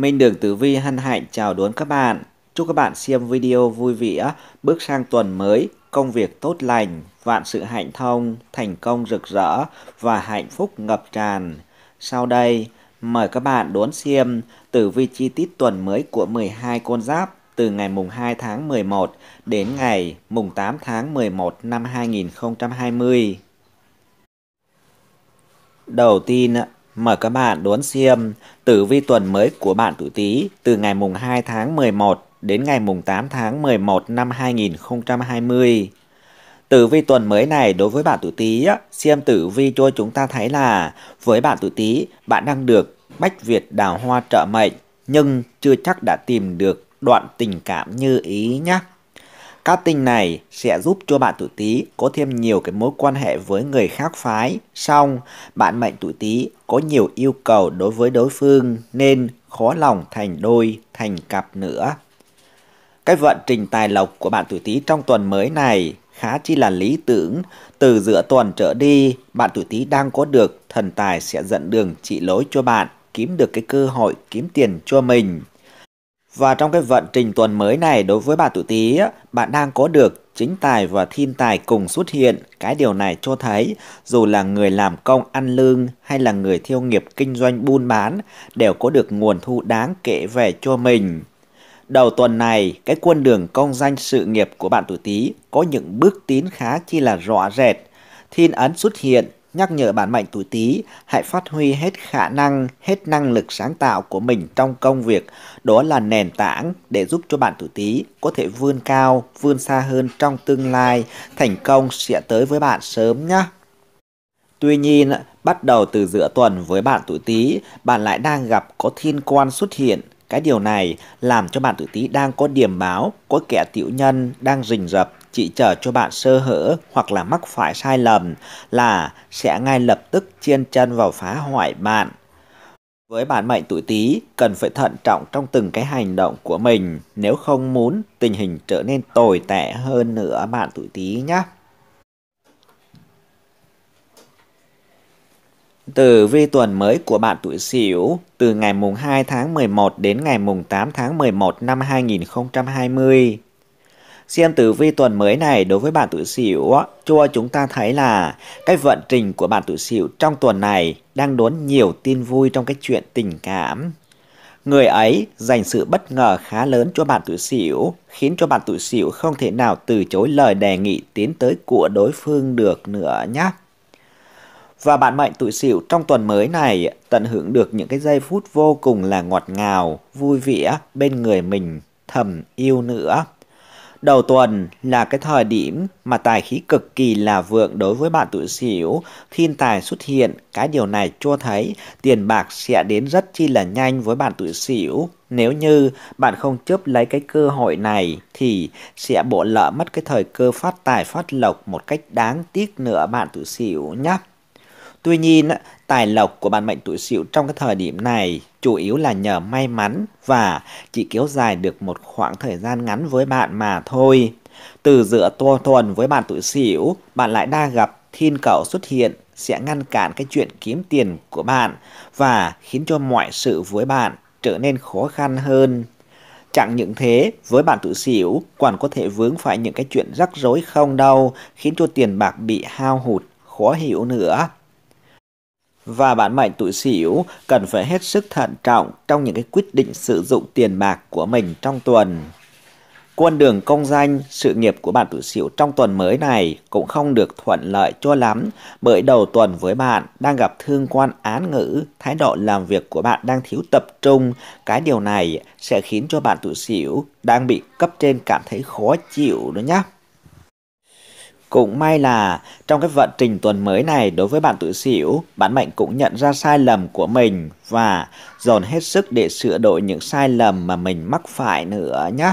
Minh Đường Tử Vi hân hạnh chào đón các bạn. Chúc các bạn xem video vui vẻ, bước sang tuần mới, công việc tốt lành, vạn sự hạnh thông, thành công rực rỡ và hạnh phúc ngập tràn. Sau đây, mời các bạn đón xem tử vi chi tiết tuần mới của 12 con giáp từ ngày mùng 2 tháng 11 đến ngày mùng 8 tháng 11 năm 2020. Đầu tiên Mời các bạn đón xem tử vi tuần mới của bạn tuổi Tý từ ngày mùng 2 tháng 11 đến ngày mùng 8 tháng 11 năm 2020. Tử vi tuần mới này đối với bạn tuổi Tý, xem tử vi cho chúng ta thấy là với bạn tuổi Tý, bạn đang được bách việt đào hoa trợ mệnh nhưng chưa chắc đã tìm được đoạn tình cảm như ý nhé. Cát tinh này sẽ giúp cho bạn tuổi Tý có thêm nhiều cái mối quan hệ với người khác phái. Song, bạn mệnh tuổi Tý có nhiều yêu cầu đối với đối phương nên khó lòng thành đôi, thành cặp nữa. Cái vận trình tài lộc của bạn tuổi Tý trong tuần mới này khá chi là lý tưởng. Từ giữa tuần trở đi, bạn tuổi Tý đang có được thần tài sẽ dẫn đường chỉ lối cho bạn kiếm được cái cơ hội kiếm tiền cho mình. Và trong cái vận trình tuần mới này đối với bạn tuổi Tý, bạn đang có được chính tài và thiên tài cùng xuất hiện. Cái điều này cho thấy dù là người làm công ăn lương hay là người thiêu nghiệp kinh doanh buôn bán đều có được nguồn thu đáng kể về cho mình. Đầu tuần này, cái quân đường công danh sự nghiệp của bạn tuổi Tý có những bước tiến khá chi là rõ rệt. Thiên ấn xuất hiện nhắc nhở bản mệnh tuổi Tý hãy phát huy hết khả năng, hết năng lực sáng tạo của mình trong công việc. Đó là nền tảng để giúp cho bạn tuổi Tý có thể vươn cao, vươn xa hơn trong tương lai. Thành công sẽ tới với bạn sớm nhé. Tuy nhiên, bắt đầu từ giữa tuần với bạn tuổi Tý, bạn lại đang gặp có thiên quan xuất hiện – cái điều này làm cho bạn tự tí đang có điểm báo, có kẻ tiểu nhân đang rình rập, chỉ chờ cho bạn sơ hở hoặc là mắc phải sai lầm là sẽ ngay lập tức chiên chân vào phá hoại bạn. Với bạn mệnh tuổi Tý, cần phải thận trọng trong từng cái hành động của mình nếu không muốn tình hình trở nên tồi tệ hơn nữa bạn tuổi Tý nhé. Tử vi tuần mới của bạn tuổi Sửu từ ngày mùng 2 tháng 11 đến ngày mùng 8 tháng 11 năm 2020. Xem tử vi tuần mới này đối với bạn tuổi Sửu cho chúng ta thấy là cái vận trình của bạn tuổi Sửu trong tuần này đang đón nhiều tin vui trong cái chuyện tình cảm. Người ấy dành sự bất ngờ khá lớn cho bạn tuổi Sửu, khiến cho bạn tuổi Sửu không thể nào từ chối lời đề nghị tiến tới của đối phương được nữa nhé và bạn mệnh tuổi Sửu trong tuần mới này tận hưởng được những cái giây phút vô cùng là ngọt ngào, vui vẻ bên người mình thầm yêu nữa. Đầu tuần là cái thời điểm mà tài khí cực kỳ là vượng đối với bạn tuổi Sửu, thiên tài xuất hiện, cái điều này cho thấy tiền bạc sẽ đến rất chi là nhanh với bạn tuổi Sửu. Nếu như bạn không chấp lấy cái cơ hội này thì sẽ bỏ lỡ mất cái thời cơ phát tài phát lộc một cách đáng tiếc nữa bạn tuổi Sửu nhé. Tuy nhiên, tài lộc của bạn mệnh tuổi Sửu trong cái thời điểm này chủ yếu là nhờ may mắn và chỉ kéo dài được một khoảng thời gian ngắn với bạn mà thôi. Từ giữa tua tuần với bạn tuổi Sửu, bạn lại đa gặp thiên cầu xuất hiện sẽ ngăn cản cái chuyện kiếm tiền của bạn và khiến cho mọi sự với bạn trở nên khó khăn hơn. Chẳng những thế, với bạn tuổi sửu còn có thể vướng phải những cái chuyện rắc rối không đâu, khiến cho tiền bạc bị hao hụt, khó hiểu nữa và bạn mệnh tuổi sửu cần phải hết sức thận trọng trong những cái quyết định sử dụng tiền bạc của mình trong tuần. Con đường công danh, sự nghiệp của bạn tuổi sửu trong tuần mới này cũng không được thuận lợi cho lắm bởi đầu tuần với bạn đang gặp thương quan án ngữ, thái độ làm việc của bạn đang thiếu tập trung. Cái điều này sẽ khiến cho bạn tuổi sửu đang bị cấp trên cảm thấy khó chịu đó nhé. Cũng may là trong cái vận trình tuần mới này đối với bạn tự xỉu, bản mệnh cũng nhận ra sai lầm của mình và dồn hết sức để sửa đổi những sai lầm mà mình mắc phải nữa nhé.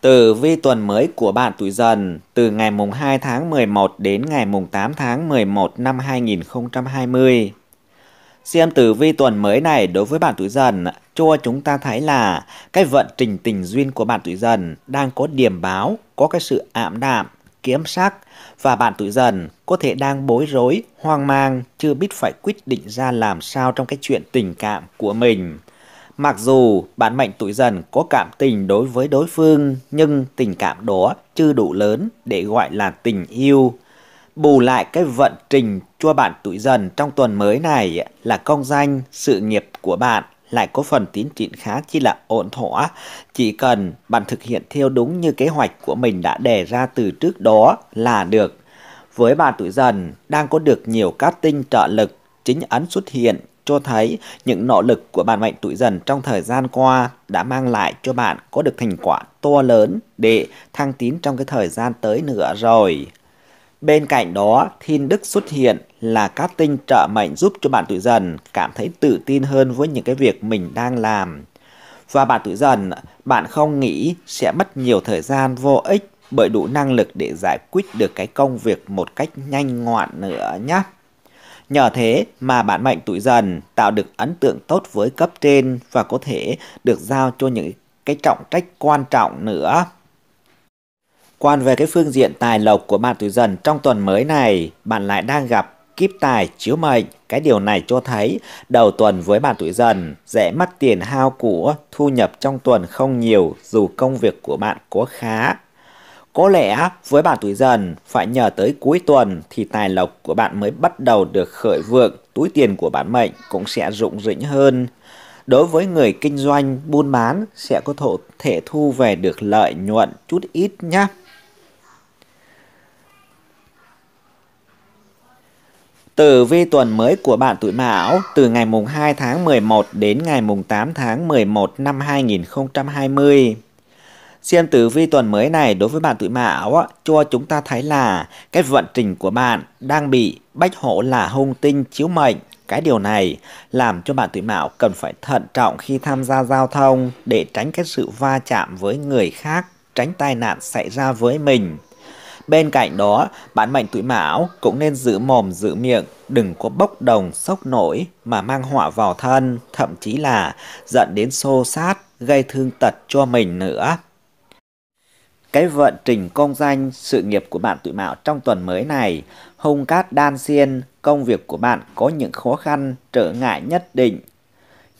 từ vi tuần mới của bạn tuổi dần từ ngày mùng 2 tháng 11 đến ngày mùng 8 tháng 11 năm 2020. Xem tử vi tuần mới này đối với bạn tuổi dần cho chúng ta thấy là cái vận trình tình duyên của bạn tuổi dần đang có điểm báo, có cái sự ảm đạm, kiếm sắc và bạn tuổi dần có thể đang bối rối, hoang mang, chưa biết phải quyết định ra làm sao trong cái chuyện tình cảm của mình. Mặc dù bạn mệnh tuổi dần có cảm tình đối với đối phương, nhưng tình cảm đó chưa đủ lớn để gọi là tình yêu. Bù lại cái vận trình cho bạn tuổi dần trong tuần mới này là công danh, sự nghiệp của bạn lại có phần tiến triển khá chi là ổn thỏa. Chỉ cần bạn thực hiện theo đúng như kế hoạch của mình đã đề ra từ trước đó là được. Với bà tuổi dần, đang có được nhiều cát tinh trợ lực chính ấn xuất hiện cho thấy những nỗ lực của bạn mệnh tuổi dần trong thời gian qua đã mang lại cho bạn có được thành quả to lớn để thăng tiến trong cái thời gian tới nữa rồi. Bên cạnh đó, thiên đức xuất hiện là các tinh trợ mệnh giúp cho bạn tuổi dần cảm thấy tự tin hơn với những cái việc mình đang làm. Và bạn tuổi dần, bạn không nghĩ sẽ mất nhiều thời gian vô ích bởi đủ năng lực để giải quyết được cái công việc một cách nhanh gọn nữa nhé. Nhờ thế mà bạn mệnh tuổi dần tạo được ấn tượng tốt với cấp trên và có thể được giao cho những cái trọng trách quan trọng nữa. Quan về cái phương diện tài lộc của bạn tuổi dần trong tuần mới này, bạn lại đang gặp kíp tài chiếu mệnh. Cái điều này cho thấy đầu tuần với bạn tuổi dần dễ mất tiền hao của thu nhập trong tuần không nhiều dù công việc của bạn có khá. Có lẽ với bạn tuổi dần phải nhờ tới cuối tuần thì tài lộc của bạn mới bắt đầu được khởi vượng, túi tiền của bạn mệnh cũng sẽ rụng rĩnh hơn. Đối với người kinh doanh buôn bán sẽ có thể thu về được lợi nhuận chút ít nhé. Tử vi tuần mới của bạn tuổi Mão từ ngày mùng 2 tháng 11 đến ngày mùng 8 tháng 11 năm 2020. Xem tử vi tuần mới này đối với bạn tuổi Mão cho chúng ta thấy là cái vận trình của bạn đang bị bách hộ là hung tinh chiếu mệnh. Cái điều này làm cho bạn tuổi Mão cần phải thận trọng khi tham gia giao thông để tránh cái sự va chạm với người khác, tránh tai nạn xảy ra với mình. Bên cạnh đó, bạn mệnh tuổi mão cũng nên giữ mồm giữ miệng, đừng có bốc đồng, sốc nổi mà mang họa vào thân, thậm chí là dẫn đến xô sát, gây thương tật cho mình nữa. Cái vận trình công danh, sự nghiệp của bạn tuổi mão trong tuần mới này, hung cát đan xiên, công việc của bạn có những khó khăn, trở ngại nhất định.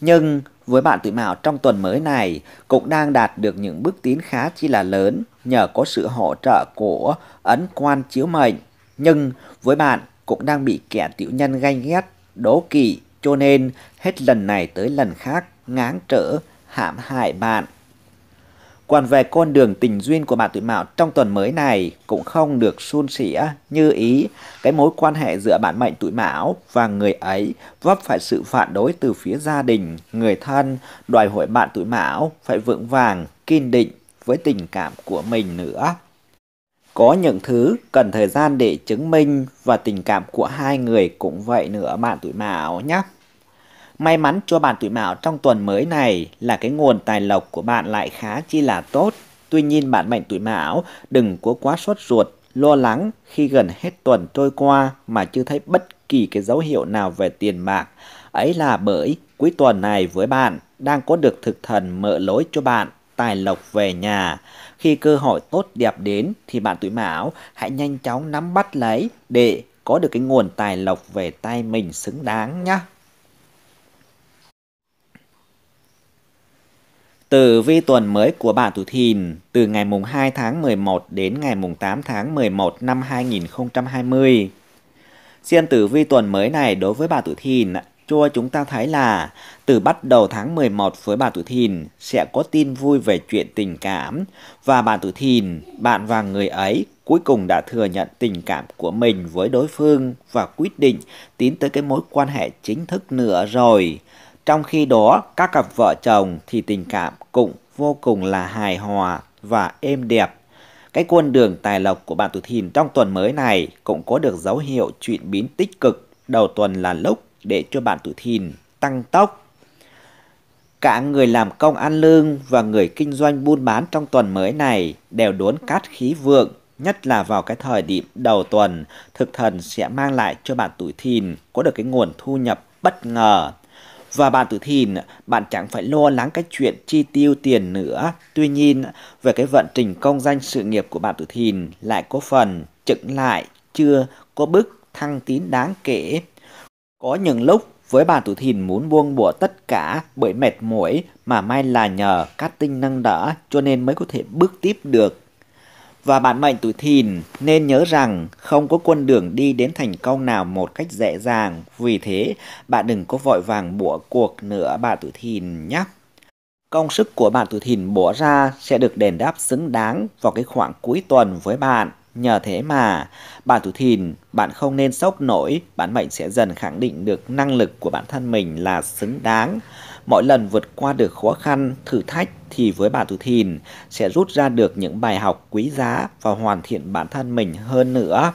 Nhưng với bạn tuổi mão trong tuần mới này cũng đang đạt được những bước tiến khá chi là lớn nhờ có sự hỗ trợ của ấn quan chiếu mệnh. Nhưng với bạn cũng đang bị kẻ tiểu nhân ganh ghét, đố kỵ cho nên hết lần này tới lần khác ngáng trở, hãm hại bạn. Còn về con đường tình duyên của bạn tuổi mão trong tuần mới này cũng không được suôn sẻ như ý. Cái mối quan hệ giữa bạn mệnh tuổi mão và người ấy vấp phải sự phản đối từ phía gia đình, người thân, đòi hỏi bạn tuổi mão phải vững vàng, kiên định, với tình cảm của mình nữa. Có những thứ cần thời gian để chứng minh và tình cảm của hai người cũng vậy nữa bạn tuổi mão nhé. May mắn cho bạn tuổi mão trong tuần mới này là cái nguồn tài lộc của bạn lại khá chi là tốt. Tuy nhiên bạn mệnh tuổi mão đừng có quá sốt ruột, lo lắng khi gần hết tuần trôi qua mà chưa thấy bất kỳ cái dấu hiệu nào về tiền bạc. Ấy là bởi cuối tuần này với bạn đang có được thực thần mở lối cho bạn tài lộc về nhà. Khi cơ hội tốt đẹp đến thì bạn tuổi Mão hãy nhanh chóng nắm bắt lấy để có được cái nguồn tài lộc về tay mình xứng đáng nhé. từ vi tuần mới của bạn tuổi Thìn từ ngày mùng 2 tháng 11 đến ngày mùng 8 tháng 11 năm 2020. Xem tử vi tuần mới này đối với bà tuổi Thìn cho chúng ta thấy là từ bắt đầu tháng 11 với bạn Tử Thìn sẽ có tin vui về chuyện tình cảm và bạn Tử Thìn, bạn và người ấy cuối cùng đã thừa nhận tình cảm của mình với đối phương và quyết định tiến tới cái mối quan hệ chính thức nữa rồi. Trong khi đó, các cặp vợ chồng thì tình cảm cũng vô cùng là hài hòa và êm đẹp. Cái quân đường tài lộc của bạn Tử Thìn trong tuần mới này cũng có được dấu hiệu chuyển biến tích cực. Đầu tuần là lúc để cho bản tuổi thìn tăng tốc. Cả người làm công ăn lương và người kinh doanh buôn bán trong tuần mới này đều đốn cát khí vượng, nhất là vào cái thời điểm đầu tuần, thực thần sẽ mang lại cho bạn tuổi thìn có được cái nguồn thu nhập bất ngờ. Và bạn tuổi thìn, bạn chẳng phải lo lắng cái chuyện chi tiêu tiền nữa. Tuy nhiên, về cái vận trình công danh sự nghiệp của bạn tuổi thìn lại có phần chững lại, chưa có bước thăng tín đáng kể có những lúc với bà tủ thìn muốn buông bỏ tất cả bởi mệt mỏi mà may là nhờ các tinh năng đỡ cho nên mới có thể bước tiếp được. Và bạn mệnh tuổi thìn nên nhớ rằng không có con đường đi đến thành công nào một cách dễ dàng. Vì thế, bạn đừng có vội vàng bỏ cuộc nữa bạn tuổi thìn nhé. Công sức của bạn tuổi thìn bỏ ra sẽ được đền đáp xứng đáng vào cái khoảng cuối tuần với bạn. Nhờ thế mà, bạn thủ thìn, bạn không nên sốc nổi, bạn mệnh sẽ dần khẳng định được năng lực của bản thân mình là xứng đáng. Mỗi lần vượt qua được khó khăn, thử thách thì với bạn thủ thìn sẽ rút ra được những bài học quý giá và hoàn thiện bản thân mình hơn nữa.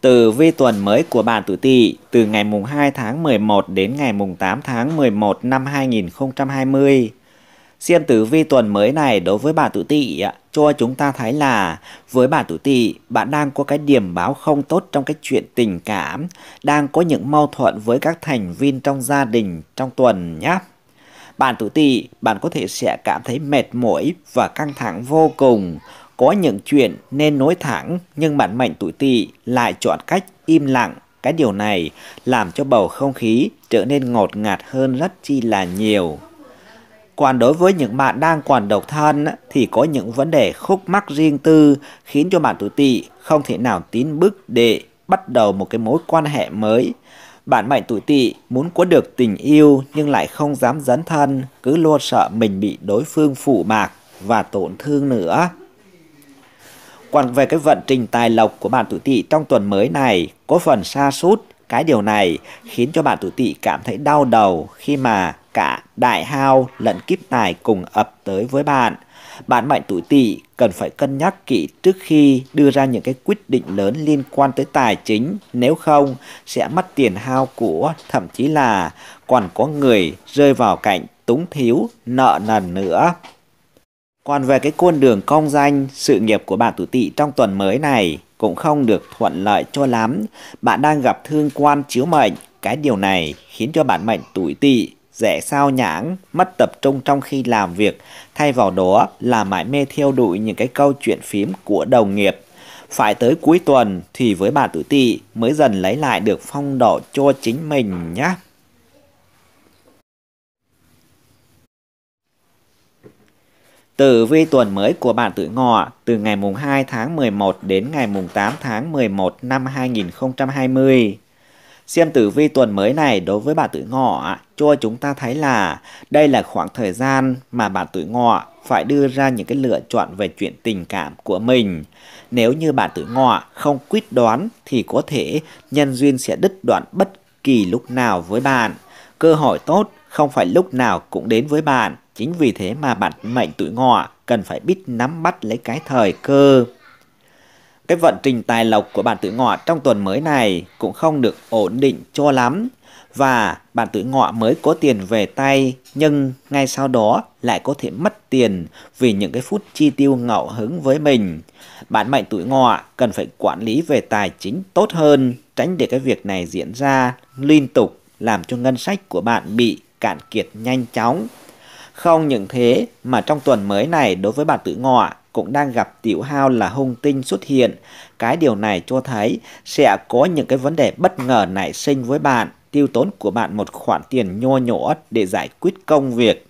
Từ vi tuần mới của bạn tuổi Tỵ từ ngày mùng 2 tháng 11 đến ngày mùng 8 tháng 11 năm 2020 Xem tử vi tuần mới này đối với bà tuổi tỵ cho chúng ta thấy là với bà tuổi tỵ, bạn đang có cái điểm báo không tốt trong cái chuyện tình cảm, đang có những mâu thuẫn với các thành viên trong gia đình trong tuần nhé. Bạn tuổi tỵ, bạn có thể sẽ cảm thấy mệt mỏi và căng thẳng vô cùng. Có những chuyện nên nói thẳng nhưng bạn mệnh tuổi tỵ lại chọn cách im lặng. Cái điều này làm cho bầu không khí trở nên ngọt ngạt hơn rất chi là nhiều. Còn đối với những bạn đang còn độc thân thì có những vấn đề khúc mắc riêng tư khiến cho bạn tuổi tỵ không thể nào tín bước để bắt đầu một cái mối quan hệ mới. Bạn mệnh tuổi tỵ muốn có được tình yêu nhưng lại không dám dấn thân, cứ lo sợ mình bị đối phương phụ bạc và tổn thương nữa. Còn về cái vận trình tài lộc của bạn tuổi tỵ trong tuần mới này có phần xa sút cái điều này khiến cho bạn tuổi tỵ cảm thấy đau đầu khi mà cả đại hao lẫn kiếp tài cùng ập tới với bạn. Bạn mệnh tuổi tỵ cần phải cân nhắc kỹ trước khi đưa ra những cái quyết định lớn liên quan tới tài chính, nếu không sẽ mất tiền hao của, thậm chí là còn có người rơi vào cảnh túng thiếu, nợ nần nữa. Còn về cái con đường công danh, sự nghiệp của bạn tuổi tỵ trong tuần mới này cũng không được thuận lợi cho lắm. Bạn đang gặp thương quan chiếu mệnh, cái điều này khiến cho bạn mệnh tuổi tỵ dễ sao nhãng, mất tập trung trong khi làm việc, thay vào đó là mãi mê theo đuổi những cái câu chuyện phím của đồng nghiệp. Phải tới cuối tuần thì với bà tự ti mới dần lấy lại được phong độ cho chính mình nhé. Tử vi tuần mới của bạn tuổi ngọ từ ngày mùng 2 tháng 11 đến ngày mùng 8 tháng 11 năm 2020. Xem tử vi tuần mới này đối với bạn tuổi ngọ cho chúng ta thấy là đây là khoảng thời gian mà bạn tuổi ngọ phải đưa ra những cái lựa chọn về chuyện tình cảm của mình. Nếu như bạn tuổi ngọ không quyết đoán thì có thể nhân duyên sẽ đứt đoạn bất kỳ lúc nào với bạn. Cơ hội tốt không phải lúc nào cũng đến với bạn. Chính vì thế mà bạn mệnh tuổi ngọ cần phải biết nắm bắt lấy cái thời cơ. Cái vận trình tài lộc của bạn tuổi ngọ trong tuần mới này cũng không được ổn định cho lắm và bạn tuổi ngọ mới có tiền về tay nhưng ngay sau đó lại có thể mất tiền vì những cái phút chi tiêu ngẫu hứng với mình. Bạn mệnh tuổi ngọ cần phải quản lý về tài chính tốt hơn, tránh để cái việc này diễn ra liên tục làm cho ngân sách của bạn bị cạn kiệt nhanh chóng. Không những thế mà trong tuần mới này đối với bạn tử ngọ cũng đang gặp tiểu hao là hung tinh xuất hiện. Cái điều này cho thấy sẽ có những cái vấn đề bất ngờ nảy sinh với bạn, tiêu tốn của bạn một khoản tiền nho nhỏ để giải quyết công việc.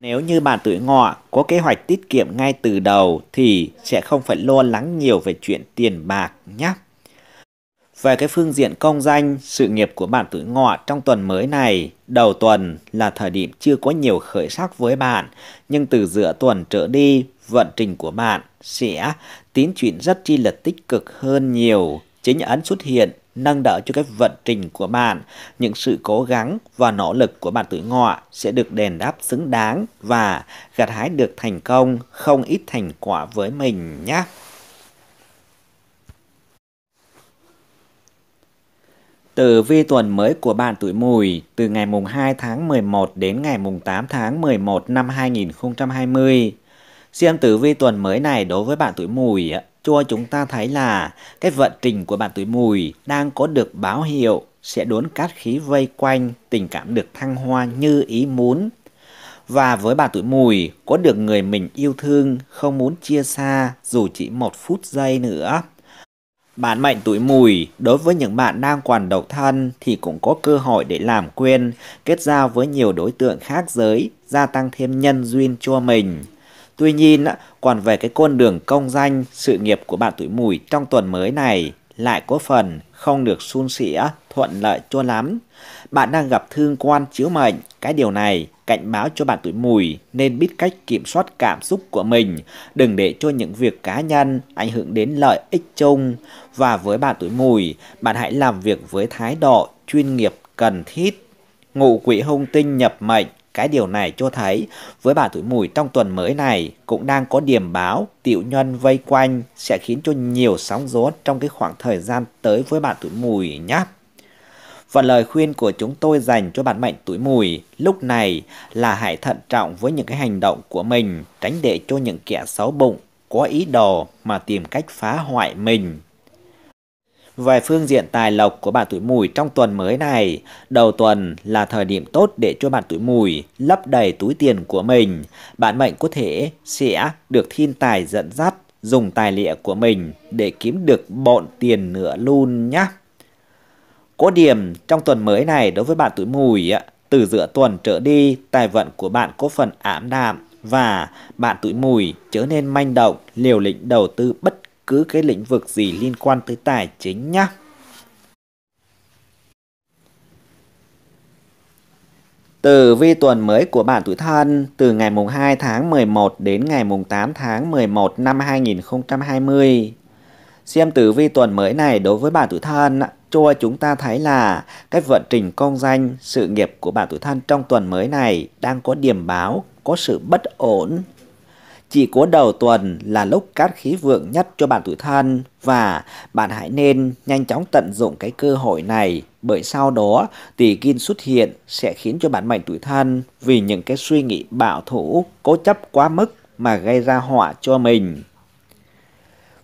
Nếu như bạn tuổi ngọ có kế hoạch tiết kiệm ngay từ đầu thì sẽ không phải lo lắng nhiều về chuyện tiền bạc nhé. Về cái phương diện công danh, sự nghiệp của bạn tuổi ngọ trong tuần mới này, đầu tuần là thời điểm chưa có nhiều khởi sắc với bạn, nhưng từ giữa tuần trở đi, vận trình của bạn sẽ tiến triển rất chi là tích cực hơn nhiều. Chính ấn xuất hiện nâng đỡ cho cái vận trình của bạn, những sự cố gắng và nỗ lực của bạn tuổi ngọ sẽ được đền đáp xứng đáng và gặt hái được thành công, không ít thành quả với mình nhé. Tử vi tuần mới của bạn tuổi mùi từ ngày mùng 2 tháng 11 đến ngày mùng 8 tháng 11 năm 2020 Xem tử vi tuần mới này đối với bạn tuổi mùi cho chúng ta thấy là cái vận trình của bạn tuổi mùi đang có được báo hiệu sẽ đốn cát khí vây quanh, tình cảm được thăng hoa như ý muốn. Và với bạn tuổi mùi, có được người mình yêu thương, không muốn chia xa dù chỉ một phút giây nữa. Bạn mệnh tuổi mùi, đối với những bạn đang quản độc thân thì cũng có cơ hội để làm quen, kết giao với nhiều đối tượng khác giới, gia tăng thêm nhân duyên cho mình. Tuy nhiên, còn về cái con đường công danh, sự nghiệp của bạn tuổi mùi trong tuần mới này lại có phần không được suôn sẻ, thuận lợi cho lắm. Bạn đang gặp thương quan chiếu mệnh, cái điều này cảnh báo cho bạn tuổi mùi nên biết cách kiểm soát cảm xúc của mình, đừng để cho những việc cá nhân ảnh hưởng đến lợi ích chung. Và với bạn tuổi mùi, bạn hãy làm việc với thái độ chuyên nghiệp cần thiết. Ngụ quỷ hung tinh nhập mệnh cái điều này cho thấy với bà tuổi mùi trong tuần mới này cũng đang có điểm báo tiểu nhân vây quanh sẽ khiến cho nhiều sóng gió trong cái khoảng thời gian tới với bạn tuổi mùi nhé. Và lời khuyên của chúng tôi dành cho bạn mệnh tuổi mùi lúc này là hãy thận trọng với những cái hành động của mình, tránh để cho những kẻ xấu bụng có ý đồ mà tìm cách phá hoại mình về phương diện tài lộc của bạn tuổi mùi trong tuần mới này, đầu tuần là thời điểm tốt để cho bạn tuổi mùi lấp đầy túi tiền của mình. Bạn mệnh có thể sẽ được thiên tài dẫn dắt dùng tài liệu của mình để kiếm được bọn tiền nữa luôn nhé. Có điểm trong tuần mới này đối với bạn tuổi mùi, từ giữa tuần trở đi tài vận của bạn có phần ảm đạm và bạn tuổi mùi trở nên manh động, liều lĩnh đầu tư bất cứ cái lĩnh vực gì liên quan tới tài chính nhé. Tử vi tuần mới của bạn tuổi thân từ ngày mùng 2 tháng 11 đến ngày mùng 8 tháng 11 năm 2020. Xem tử vi tuần mới này đối với bạn tuổi thân cho chúng ta thấy là cái vận trình công danh, sự nghiệp của bạn tuổi thân trong tuần mới này đang có điểm báo, có sự bất ổn, chỉ có đầu tuần là lúc cát khí vượng nhất cho bạn tuổi thân và bạn hãy nên nhanh chóng tận dụng cái cơ hội này bởi sau đó tỷ kim xuất hiện sẽ khiến cho bạn mệnh tuổi thân vì những cái suy nghĩ bảo thủ cố chấp quá mức mà gây ra họa cho mình.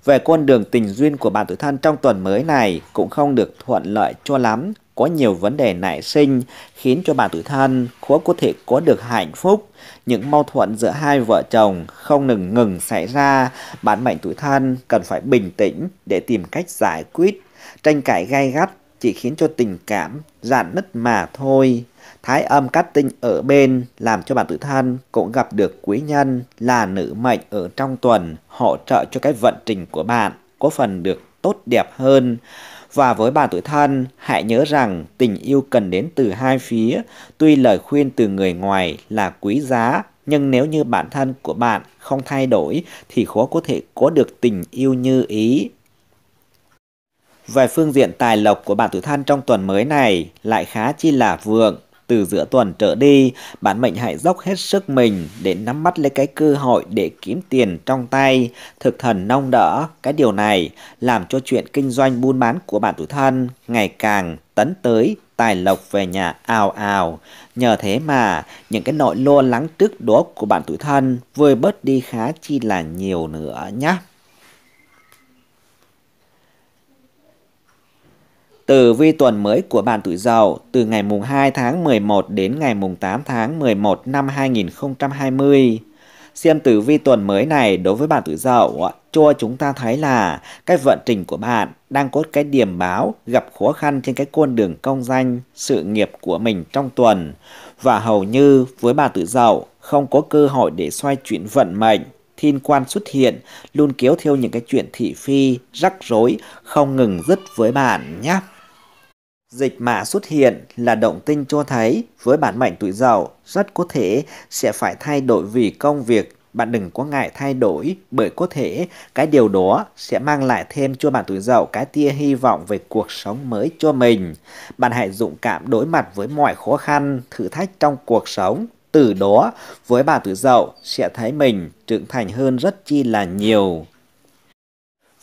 Về con đường tình duyên của bạn tuổi thân trong tuần mới này cũng không được thuận lợi cho lắm có nhiều vấn đề nảy sinh khiến cho bà tuổi thân khó có thể có được hạnh phúc. Những mâu thuẫn giữa hai vợ chồng không ngừng ngừng xảy ra, bản mệnh tuổi thân cần phải bình tĩnh để tìm cách giải quyết. Tranh cãi gai gắt chỉ khiến cho tình cảm dạn nứt mà thôi. Thái âm cát tinh ở bên làm cho bản tự thân cũng gặp được quý nhân là nữ mệnh ở trong tuần hỗ trợ cho cái vận trình của bạn có phần được tốt đẹp hơn. Và với bà tuổi thân, hãy nhớ rằng tình yêu cần đến từ hai phía, tuy lời khuyên từ người ngoài là quý giá, nhưng nếu như bản thân của bạn không thay đổi thì khó có thể có được tình yêu như ý. Về phương diện tài lộc của bạn tuổi thân trong tuần mới này lại khá chi là vượng, từ giữa tuần trở đi, bản mệnh hãy dốc hết sức mình để nắm bắt lấy cái cơ hội để kiếm tiền trong tay, thực thần nông đỡ. Cái điều này làm cho chuyện kinh doanh buôn bán của bạn tuổi thân ngày càng tấn tới tài lộc về nhà ào ào. Nhờ thế mà những cái nỗi lo lắng trước đó của bạn tuổi thân vơi bớt đi khá chi là nhiều nữa nhé. Tử vi tuần mới của bạn tuổi Dậu từ ngày mùng 2 tháng 11 đến ngày mùng 8 tháng 11 năm 2020. Xem tử vi tuần mới này đối với bạn tuổi Dậu cho chúng ta thấy là cái vận trình của bạn đang có cái điểm báo gặp khó khăn trên cái con đường công danh, sự nghiệp của mình trong tuần và hầu như với bạn tuổi Dậu không có cơ hội để xoay chuyển vận mệnh thiên quan xuất hiện, luôn kéo theo những cái chuyện thị phi, rắc rối, không ngừng dứt với bạn nhé. Dịch mã xuất hiện là động tinh cho thấy với bản mệnh tuổi dậu rất có thể sẽ phải thay đổi vì công việc. Bạn đừng có ngại thay đổi bởi có thể cái điều đó sẽ mang lại thêm cho bạn tuổi dậu cái tia hy vọng về cuộc sống mới cho mình. Bạn hãy dũng cảm đối mặt với mọi khó khăn, thử thách trong cuộc sống từ đó với bà tuổi Dậu sẽ thấy mình trưởng thành hơn rất chi là nhiều.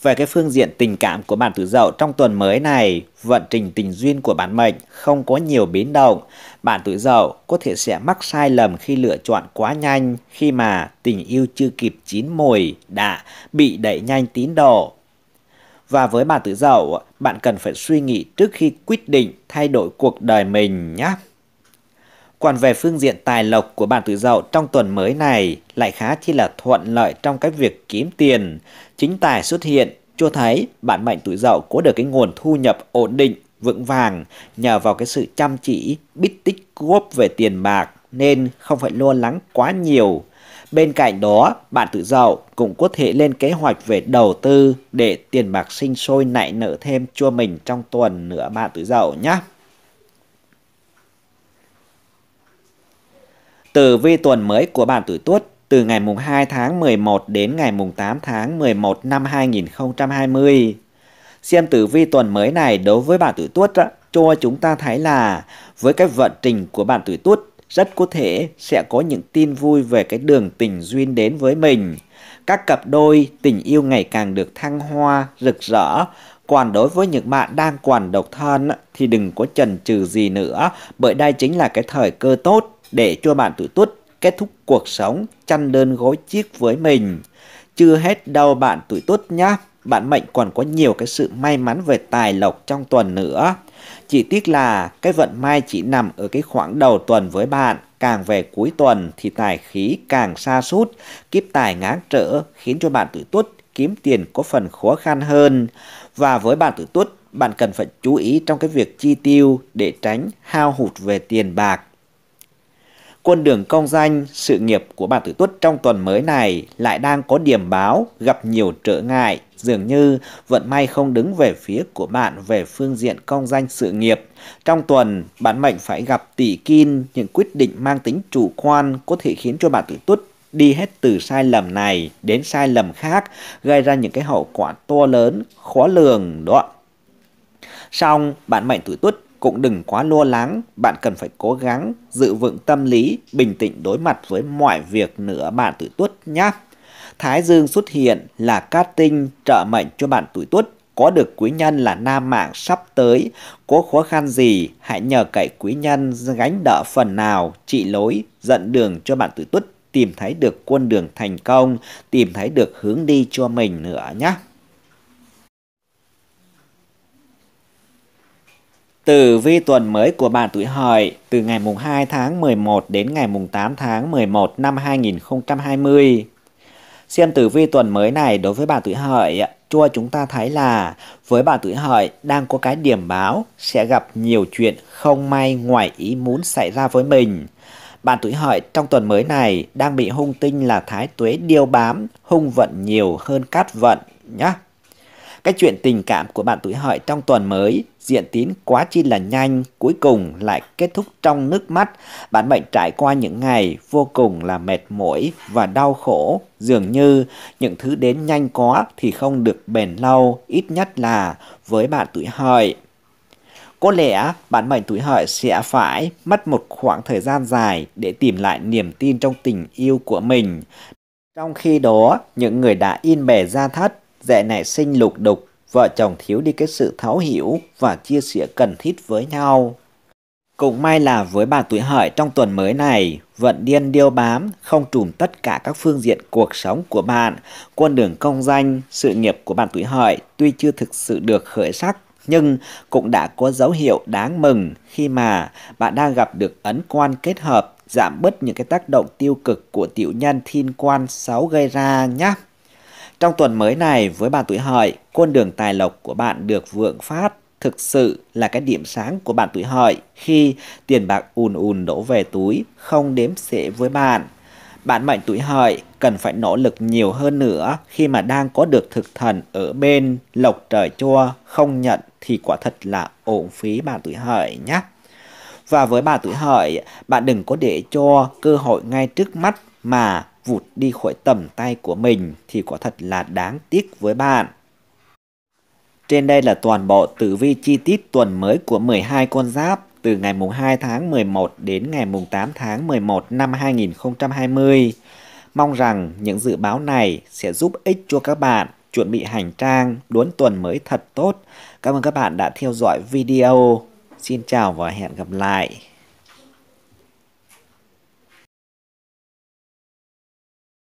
Về cái phương diện tình cảm của bạn tuổi dậu trong tuần mới này, vận trình tình duyên của bản mệnh không có nhiều biến động. bạn tuổi dậu có thể sẽ mắc sai lầm khi lựa chọn quá nhanh, khi mà tình yêu chưa kịp chín mồi, đã bị đẩy nhanh tín độ. Và với bạn tuổi dậu, bạn cần phải suy nghĩ trước khi quyết định thay đổi cuộc đời mình nhé. Còn về phương diện tài lộc của bạn tuổi dậu trong tuần mới này lại khá chi là thuận lợi trong cái việc kiếm tiền. Chính tài xuất hiện cho thấy bạn mệnh tuổi dậu có được cái nguồn thu nhập ổn định, vững vàng nhờ vào cái sự chăm chỉ, biết tích góp về tiền bạc nên không phải lo lắng quá nhiều. Bên cạnh đó, bạn tự giàu cũng có thể lên kế hoạch về đầu tư để tiền bạc sinh sôi nảy nở thêm cho mình trong tuần nữa bạn tự giàu nhé. Tử vi tuần mới của bạn tuổi Tuất từ ngày mùng 2 tháng 11 đến ngày mùng 8 tháng 11 năm 2020. Xem tử vi tuần mới này đối với bạn tuổi Tuất cho chúng ta thấy là với cái vận trình của bạn tuổi Tuất rất có thể sẽ có những tin vui về cái đường tình duyên đến với mình. Các cặp đôi tình yêu ngày càng được thăng hoa, rực rỡ. Còn đối với những bạn đang còn độc thân thì đừng có chần chừ gì nữa bởi đây chính là cái thời cơ tốt để cho bạn tự túc kết thúc cuộc sống chăn đơn gối chiếc với mình. Chưa hết đâu bạn tuổi tốt nhá, bạn mệnh còn có nhiều cái sự may mắn về tài lộc trong tuần nữa. Chỉ tiếc là cái vận may chỉ nằm ở cái khoảng đầu tuần với bạn, càng về cuối tuần thì tài khí càng xa sút kiếp tài ngáng trở khiến cho bạn tuổi tốt kiếm tiền có phần khó khăn hơn. Và với bạn tuổi tốt, bạn cần phải chú ý trong cái việc chi tiêu để tránh hao hụt về tiền bạc con đường công danh, sự nghiệp của bà Tử Tuất trong tuần mới này lại đang có điểm báo gặp nhiều trở ngại, dường như vận may không đứng về phía của bạn về phương diện công danh sự nghiệp. Trong tuần, bạn mệnh phải gặp tỷ kim những quyết định mang tính chủ quan có thể khiến cho bạn Tử Tuất đi hết từ sai lầm này đến sai lầm khác, gây ra những cái hậu quả to lớn, khó lường đó. Xong, bạn mệnh tuổi Tuất cũng đừng quá lo lắng, bạn cần phải cố gắng giữ vững tâm lý, bình tĩnh đối mặt với mọi việc nữa bạn tuổi tuất nhé. Thái Dương xuất hiện là cát tinh trợ mệnh cho bạn tuổi tuất, có được quý nhân là nam mạng sắp tới, có khó khăn gì hãy nhờ cậy quý nhân gánh đỡ phần nào, trị lối, dẫn đường cho bạn tuổi tuất tìm thấy được quân đường thành công, tìm thấy được hướng đi cho mình nữa nhé. Tử vi tuần mới của bạn tuổi hợi từ ngày mùng 2 tháng 11 đến ngày mùng 8 tháng 11 năm 2020. Xem tử vi tuần mới này đối với bạn tuổi hợi, cho chúng ta thấy là với bạn tuổi hợi đang có cái điểm báo sẽ gặp nhiều chuyện không may ngoài ý muốn xảy ra với mình. Bạn tuổi hợi trong tuần mới này đang bị hung tinh là thái tuế điêu bám, hung vận nhiều hơn cát vận nhé. Cái chuyện tình cảm của bạn tuổi hợi trong tuần mới diện tín quá chi là nhanh, cuối cùng lại kết thúc trong nước mắt. Bạn mệnh trải qua những ngày vô cùng là mệt mỏi và đau khổ, dường như những thứ đến nhanh quá thì không được bền lâu, ít nhất là với bạn tuổi hợi. Có lẽ bạn mệnh tuổi hợi sẽ phải mất một khoảng thời gian dài để tìm lại niềm tin trong tình yêu của mình. Trong khi đó, những người đã in bề ra thất Dạy nảy sinh lục đục, vợ chồng thiếu đi cái sự thấu hiểu và chia sẻ cần thiết với nhau. Cũng may là với bà tuổi hợi trong tuần mới này, vận điên điêu bám không trùm tất cả các phương diện cuộc sống của bạn, con đường công danh, sự nghiệp của bạn tuổi hợi tuy chưa thực sự được khởi sắc nhưng cũng đã có dấu hiệu đáng mừng khi mà bạn đang gặp được ấn quan kết hợp giảm bớt những cái tác động tiêu cực của tiểu nhân thiên quan 6 gây ra nhé. Trong tuần mới này, với bạn tuổi hợi, con đường tài lộc của bạn được vượng phát thực sự là cái điểm sáng của bạn tuổi hợi khi tiền bạc ùn ùn đổ về túi không đếm xỉa với bạn. Bạn mệnh tuổi hợi cần phải nỗ lực nhiều hơn nữa khi mà đang có được thực thần ở bên lộc trời cho không nhận thì quả thật là ổn phí bạn tuổi hợi nhé. Và với bạn tuổi hợi, bạn đừng có để cho cơ hội ngay trước mắt mà vụt đi khỏi tầm tay của mình thì quả thật là đáng tiếc với bạn. Trên đây là toàn bộ tử vi chi tiết tuần mới của 12 con giáp từ ngày mùng 2 tháng 11 đến ngày mùng 8 tháng 11 năm 2020. Mong rằng những dự báo này sẽ giúp ích cho các bạn chuẩn bị hành trang đón tuần mới thật tốt. Cảm ơn các bạn đã theo dõi video. Xin chào và hẹn gặp lại.